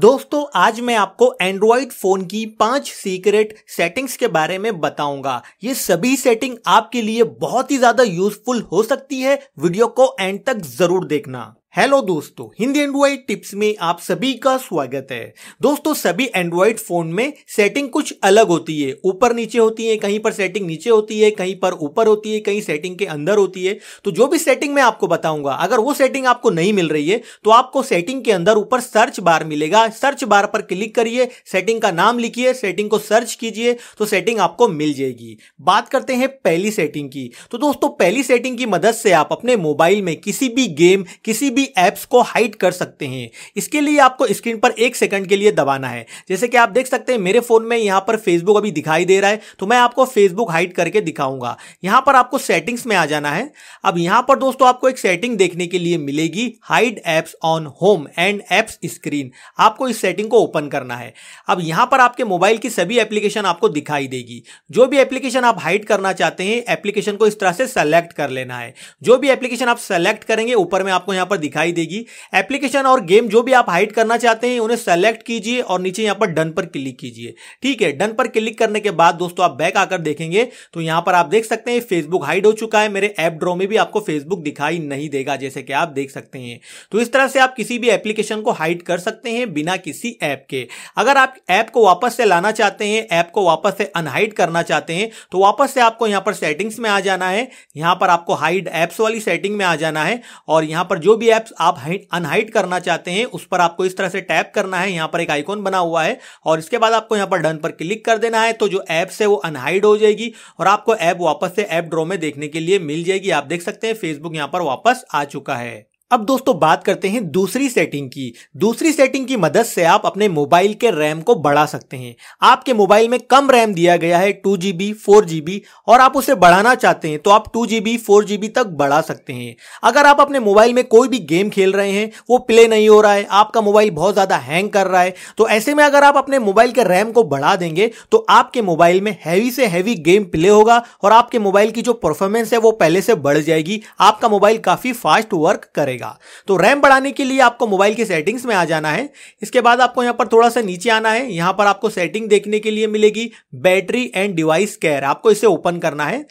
दोस्तों आज मैं आपको एंड्रॉइड फोन की पांच सीक्रेट सेटिंग्स के बारे में बताऊंगा ये सभी सेटिंग आपके लिए बहुत ही ज्यादा यूजफुल हो सकती है वीडियो को एंड तक जरूर देखना हेलो दोस्तों हिंदी एंड्रॉइड टिप्स में आप सभी का स्वागत है दोस्तों सभी एंड्रॉइड फोन में सेटिंग कुछ अलग होती है ऊपर नीचे होती है कहीं पर सेटिंग नीचे होती है कहीं पर ऊपर होती है कहीं सेटिंग के अंदर होती है तो जो भी सेटिंग मैं आपको बताऊंगा अगर वो सेटिंग आपको नहीं मिल रही है तो आपको सेटिंग के अंदर ऊपर सर्च बार मिलेगा सर्च बार पर क्लिक करिए सेटिंग का नाम लिखिए सेटिंग को सर्च कीजिए तो सेटिंग आपको मिल जाएगी बात करते हैं पहली सेटिंग की तो दोस्तों पहली सेटिंग की मदद से आप अपने मोबाइल में किसी भी गेम किसी भी भी ऐप्स को हाइड कर सकते हैं इसके लिए आपको स्क्रीन पर एक सेकंड के लिए दबाना है जैसे कि आप देख सकते हैं मेरे फोन में यहां पर फेसबुक अभी दिखाई दे रहा है तो मैं आपको फेसबुक हाइड करके दिखाऊंगा यहां पर आपको सेटिंग्स में आ जाना है अब यहां पर दोस्तों आपको एक सेटिंग देखने के लिए मिलेगी hide apps on home and apps screen आपको इस सेटिंग को ओपन करना है अब यहां पर आपके मोबाइल की सभी एप्लीकेशन आपको दिखाई देगी जो भी एप्लीकेशन आप हाइड करना चाहते हैं एप्लीकेशन को इस तरह से सेलेक्ट कर लेना है जो भी एप्लीकेशन आप सेलेक्ट करेंगे ऊपर में आपको यहां पर दिखा दिखाई देगी एप्लीकेशन और गेम जो भी आप हाइड करना चाहते हैं उन्हें सेलेक्ट कीजिए और नीचे यहां पर डन पर क्लिक कीजिए ठीक है डन पर क्लिक करने के बाद दोस्तों आप बैक आकर देखेंगे तो यहां पर आप देख सकते हैं फेसबुक हाइड हो चुका है मेरे ऐप ड्रॉ में भी आपको फेसबुक दिखाई नहीं देगा जैसे कि आप देख सकते हैं तो इस तरह से आप किसी भी एप्लीकेशन को हाइड कर सकते हैं बिना किसी ऐप के अगर आप ऐप को वापस से लाना चाहते हैं ऐप को वापस से अनहाइड करना चाहते हैं तो वापस से आपको यहां पर सेटिंग्स में आ जाना है यहां पर आपको हाइड एप्स वाली सेटिंग में आ जाना है और यहां पर जो भी ऐप ऐप्स आप अनहाइट करना चाहते हैं उस पर आपको इस तरह से टैप करना है यहाँ पर एक आइकॉन बना हुआ है और इसके बाद आपको यहाँ पर डन पर क्लिक कर देना है तो जो ऐप्स है वो अनहाइड हो जाएगी और आपको ऐप वापस से ऐप ड्रॉ में देखने के लिए मिल जाएगी आप देख सकते हैं फेसबुक यहाँ पर वापस आ चुका है अब दोस्तों बात करते हैं दूसरी सेटिंग की दूसरी सेटिंग की मदद से आप अपने मोबाइल के रैम को बढ़ा सकते हैं आपके मोबाइल में कम रैम दिया गया है two G B four G B और आप उसे बढ़ाना चाहते हैं तो आप two G B four G B तक बढ़ा सकते हैं अगर आप अपने मोबाइल में कोई भी गेम खेल रहे हैं वो प्ले नहीं हो रहा है आपका मोबाइल बहुत ज़्यादा हैंग कर रहा है तो ऐसे में अगर आप अपने मोबाइल के रैम को बढ़ा देंगे तो आपके मोबाइल में हैवी से हैवी गेम प्ले होगा और आपके मोबाइल की जो परफॉर्मेंस है वो पहले से बढ़ जाएगी आपका मोबाइल काफ़ी फास्ट वर्क करेगा जाएगा तो रैम बढ़ाने के लिए आपको मोबाइल की सेटिंग्स में आ जाना है इसके बाद आपको यहाँ पर थोड़ा सा नीचे आना है यहाँ पर आपको सेटिंग देखने के लिए मिलेगी बैटरी एंड डिवाइस केयर आपको इसे ओपन करना है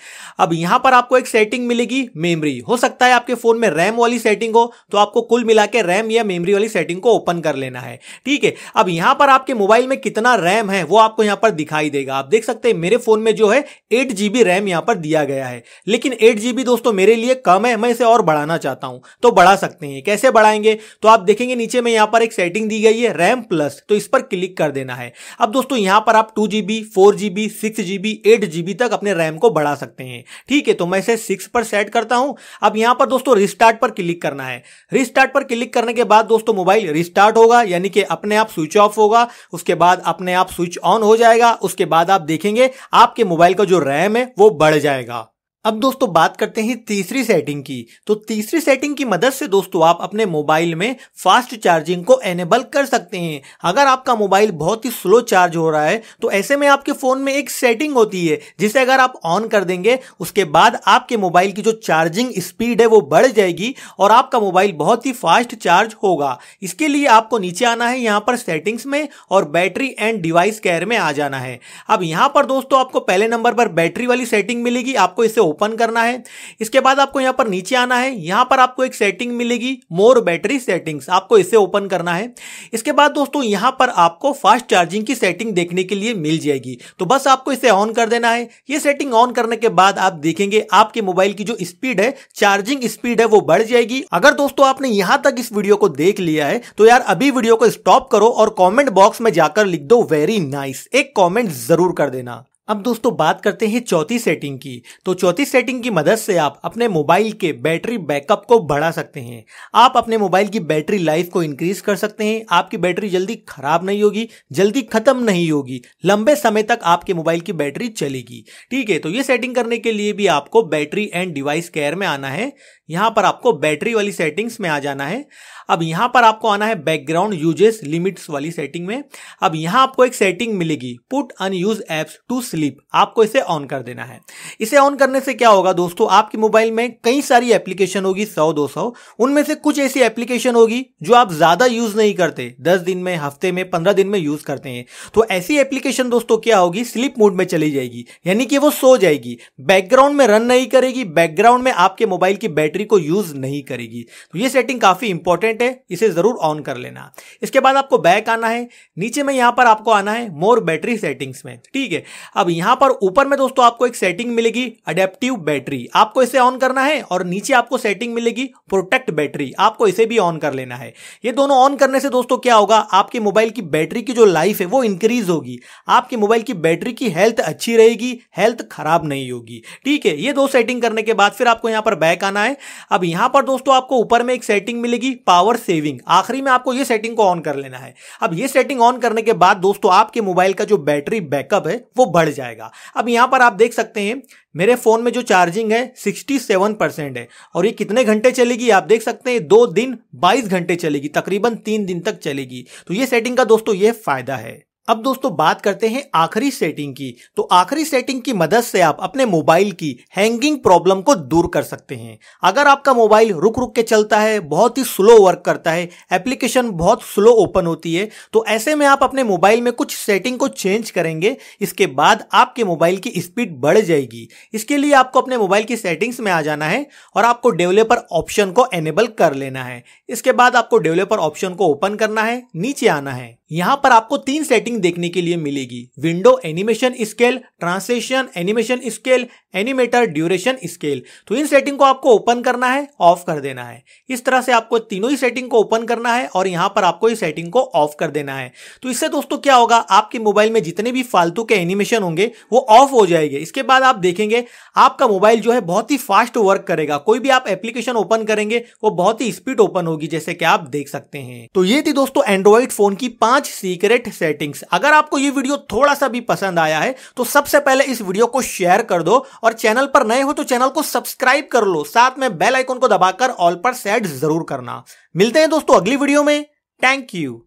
अब यहाँ पर आपको एक सेटिंग मिलेगी मेमरी हो सकता है आपके फोन में रैम वाली सेटिंग हो तो आपको कुल मिला रैम या मेमरी वाली सेटिंग को ओपन कर लेना है ठीक है अब यहाँ पर आपके मोबाइल में कितना रैम है वो आपको यहाँ पर दिखाई देगा आप देख सकते हैं मेरे फोन में जो है एट जीबी रैम यहाँ पर दिया गया है लेकिन एट जीबी दोस्तों मेरे लिए कम है मैं इसे और बढ़ाना चाहता हूं तो बढ़ा बढ़ा सकते हैं कैसे बढ़ाएंगे तो आप देखेंगे नीचे में यहाँ पर एक सेटिंग दी गई है रैम प्लस तो इस पर क्लिक कर देना है अब दोस्तों यहाँ पर आप two GB four GB six GB eight GB तक अपने रैम को बढ़ा सकते हैं ठीक है तो मैं इसे सिक्स पर सेट करता हूं अब यहाँ पर दोस्तों रिस्टार्ट पर क्लिक करना है रिस्टार्ट पर क्लिक करने के बाद दोस्तों मोबाइल रिस्टार्ट होगा यानी कि अपने आप स्विच ऑफ होगा उसके बाद अपने आप स्विच ऑन हो जाएगा उसके बाद आप देखेंगे आपके मोबाइल का जो रैम है वो बढ़ जाएगा अब दोस्तों बात करते हैं तीसरी सेटिंग की तो तीसरी सेटिंग की मदद से दोस्तों आप अपने मोबाइल में फास्ट चार्जिंग को एनेबल कर सकते हैं अगर आपका मोबाइल बहुत ही स्लो चार्ज हो रहा है तो ऐसे में आपके फोन में एक सेटिंग होती है जिसे अगर आप ऑन कर देंगे उसके बाद आपके मोबाइल की जो चार्जिंग स्पीड है वो बढ़ जाएगी और आपका मोबाइल बहुत ही फास्ट चार्ज होगा इसके लिए आपको नीचे आना है यहाँ पर सेटिंग्स में और बैटरी एंड डिवाइस केयर में आ जाना है अब यहाँ पर दोस्तों आपको पहले नंबर पर बैटरी वाली सेटिंग मिलेगी आपको इसे ओपन करना है इसके बाद आपको यहाँ पर नीचे आना है यहाँ पर आपको एक सेटिंग मिलेगी मोर बैटरी सेटिंग्स आपको इसे ओपन करना है इसके बाद दोस्तों यहाँ पर आपको फास्ट चार्जिंग की सेटिंग देखने के लिए मिल जाएगी तो बस आपको इसे ऑन कर देना है ये सेटिंग ऑन करने के बाद आप देखेंगे आपके मोबाइल की जो स्पीड है चार्जिंग स्पीड है वो बढ़ जाएगी अगर दोस्तों आपने यहाँ तक इस वीडियो को देख लिया है तो यार अभी वीडियो को स्टॉप करो और कॉमेंट बॉक्स में जाकर लिख दो वेरी नाइस एक कॉमेंट जरूर कर देना अब दोस्तों बात करते हैं चौथी सेटिंग की तो चौथी सेटिंग की मदद से आप अपने मोबाइल के बैटरी बैकअप को बढ़ा सकते हैं आप अपने मोबाइल की बैटरी लाइफ को इंक्रीज कर सकते हैं आपकी बैटरी जल्दी खराब नहीं होगी जल्दी खत्म नहीं होगी लंबे समय तक आपके मोबाइल की बैटरी चलेगी ठीक है तो ये सेटिंग करने के लिए भी आपको बैटरी एंड डिवाइस केयर में आना है यहाँ पर आपको बैटरी वाली सेटिंग्स में आ जाना है अब यहाँ पर आपको आना है बैकग्राउंड यूजेस लिमिट्स वाली सेटिंग में अब यहाँ आपको एक सेटिंग मिलेगी put unused apps to sleep आपको इसे ऑन कर देना है इसे ऑन करने से क्या होगा दोस्तों आपके मोबाइल में कई सारी एप्लीकेशन होगी सौ दो सौ उनमें से कुछ ऐसी एप्लीकेशन होगी जो आप ज्यादा यूज नहीं करते दस दिन में हफ्ते में पंद्रह दिन में यूज करते हैं तो ऐसी एप्लीकेशन दोस्तों क्या होगी स्लीप मोड में चली जाएगी यानी कि वो सो जाएगी बैकग्राउंड में रन नहीं करेगी बैकग्राउंड में आपके मोबाइल की बैटरी को यूज नहीं करेगी तो ये सेटिंग काफी इंपॉर्टेंट है इसे जरूर ऑन कर लेना इसके बाद आपको बैक आना है नीचे में यहां पर आपको आना है मोर बैटरी सेटिंग्स में ठीक है अब यहां पर ऊपर में दोस्तों आपको एक सेटिंग मिलेगी अडेप्टिव बैटरी आपको इसे ऑन करना है और नीचे आपको सेटिंग मिलेगी प्रोटेक्ट बैटरी आपको इसे भी ऑन कर लेना है ये दोनों ऑन करने से दोस्तों क्या होगा आपके मोबाइल की बैटरी की जो लाइफ है वो इंक्रीज होगी आपके मोबाइल की बैटरी की हेल्थ अच्छी रहेगी हेल्थ खराब नहीं होगी ठीक है ये दो सेटिंग करने के बाद फिर आपको यहां पर बैक आना है अब यहां पर दोस्तों आपको ऊपर में एक सेटिंग मिलेगी पावर सेविंग आखिरी में आपको ये सेटिंग को ऑन कर लेना है अब ये सेटिंग ऑन करने के बाद दोस्तों आपके मोबाइल का जो बैटरी बैकअप है वो बढ़ बच जाएगा अब यहाँ पर आप देख सकते हैं मेरे फ़ोन में जो चार्जिंग है 67 परसेंट है और ये कितने घंटे चलेगी आप देख सकते हैं दो दिन 22 घंटे चलेगी तकरीबन तीन दिन तक चलेगी तो ये सेटिंग का दोस्तों ये फ़ायदा है अब दोस्तों बात करते हैं आखिरी सेटिंग की तो आखिरी सेटिंग की मदद से आप अपने मोबाइल की हैंगिंग प्रॉब्लम को दूर कर सकते हैं अगर आपका मोबाइल रुक रुक के चलता है बहुत ही स्लो वर्क करता है एप्लीकेशन बहुत स्लो ओपन होती है तो ऐसे में आप अपने मोबाइल में कुछ सेटिंग को चेंज करेंगे इसके बाद आपके मोबाइल की स्पीड बढ़ जाएगी इसके लिए आपको अपने मोबाइल की सेटिंग्स में आ जाना है और आपको डेवलपर ऑप्शन को एनेबल कर लेना है इसके बाद आपको डेवलपर ऑप्शन को ओपन करना है नीचे आना है यहाँ पर आपको तीन सेटिंग रेटिंग देखने के लिए मिलेगी window animation scale translation animation scale animator duration scale तो इन सेटिंग को आपको ओपन करना है ऑफ कर देना है इस तरह से आपको तीनों ही सेटिंग को ओपन करना है और यहां पर आपको इस सेटिंग को ऑफ कर देना है तो इससे दोस्तों क्या होगा आपके मोबाइल में जितने भी फालतू के एनिमेशन होंगे वो ऑफ हो जाएंगे इसके बाद आप देखेंगे आपका मोबाइल जो है बहुत ही फास्ट वर्क करेगा कोई भी आप एप्लीकेशन ओपन करेंगे वो बहुत ही स्पीड ओपन होगी जैसे कि आप देख सकते हैं तो ये थी दोस्तों एंड्रॉइड फोन की पांच सीक्रेट सेटिंग्स अगर आपको ये वीडियो थोड़ा सा भी पसंद आया है तो सबसे पहले इस वीडियो को शेयर कर दो और चैनल पर नए हो तो चैनल को सब्सक्राइब कर लो साथ में बेल आइकन को दबाकर ऑल पर सेट जरूर करना मिलते हैं दोस्तों अगली वीडियो में थैंक यू